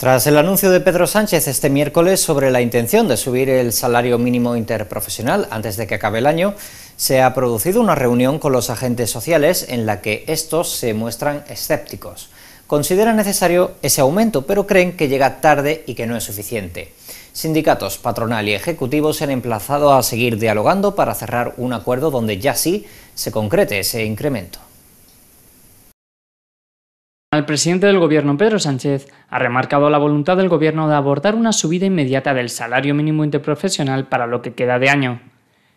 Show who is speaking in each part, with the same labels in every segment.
Speaker 1: Tras el anuncio de Pedro Sánchez este miércoles sobre la intención de subir el salario mínimo interprofesional antes de que acabe el año, se ha producido una reunión con los agentes sociales en la que estos se muestran escépticos. Consideran necesario ese aumento, pero creen que llega tarde y que no es suficiente. Sindicatos, patronal y ejecutivos se han emplazado a seguir dialogando para cerrar un acuerdo donde ya sí se
Speaker 2: concrete ese incremento el presidente del Gobierno, Pedro Sánchez, ha remarcado la voluntad del Gobierno de abordar una subida inmediata del salario mínimo interprofesional para lo que queda de año.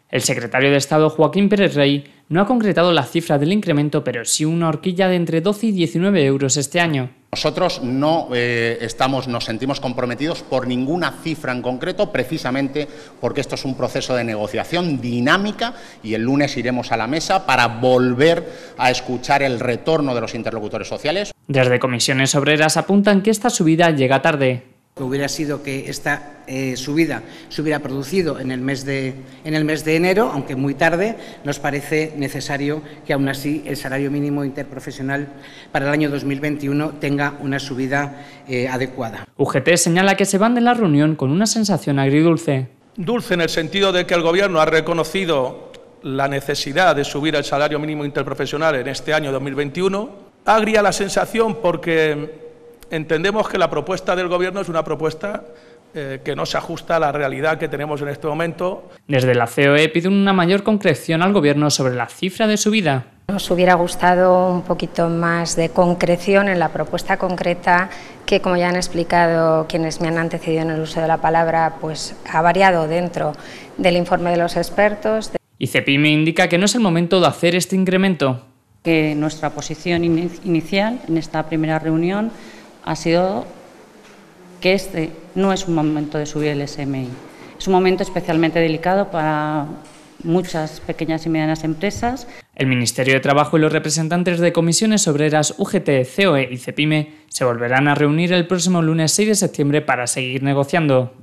Speaker 2: El secretario de Estado, Joaquín Pérez Rey, no ha concretado la cifra del incremento, pero sí una horquilla de entre 12 y 19 euros este año.
Speaker 3: Nosotros no eh, estamos, nos sentimos comprometidos por ninguna cifra en concreto, precisamente porque esto es un proceso de negociación dinámica y el lunes iremos a la mesa para volver a escuchar el retorno de los interlocutores sociales.
Speaker 2: Desde comisiones obreras apuntan que esta subida llega tarde, que hubiera sido que esta eh, subida se hubiera producido en el, mes de, en el mes de enero, aunque muy tarde, nos parece necesario que aún así el salario mínimo interprofesional para el año 2021 tenga una subida eh, adecuada. UGT señala que se van de la reunión con una sensación agridulce.
Speaker 4: Dulce en el sentido de que el Gobierno ha reconocido la necesidad de subir el salario mínimo interprofesional en este año 2021. Agria la sensación porque entendemos que la propuesta del Gobierno es una propuesta eh, que no se ajusta a la realidad que tenemos en este momento.
Speaker 2: Desde la COE pide una mayor concreción al Gobierno sobre la cifra de subida.
Speaker 3: Nos hubiera gustado un poquito más de concreción en la propuesta concreta que, como ya han explicado quienes me han antecedido en el uso de la palabra, pues ha variado dentro del informe de los expertos.
Speaker 2: Y me indica que no es el momento de hacer este incremento.
Speaker 3: Que nuestra
Speaker 2: posición inicial en esta primera reunión ha sido que este no es un momento de subir el SMI. Es un momento especialmente delicado para muchas pequeñas y medianas empresas. El Ministerio de Trabajo y los representantes de comisiones obreras UGT, COE y CEPIME se
Speaker 4: volverán a reunir el próximo lunes 6 de septiembre para seguir negociando.